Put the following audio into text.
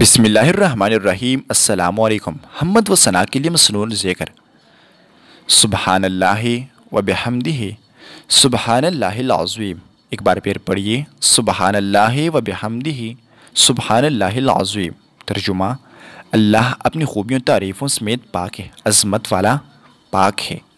بسم اللہ الرحمن الرحیم السلام علیکم حمد و ثناء کے لیے مصنون ذیکر سبحان اللہ و بحمدہ سبحان اللہ العظیم ایک بار پھر پڑھیے سبحان اللہ و بحمدہ سبحان اللہ العظیم ترجمہ اللہ اپنی خوبیوں تعریفوں سمیت پاک ہے عظمت والا پاک ہے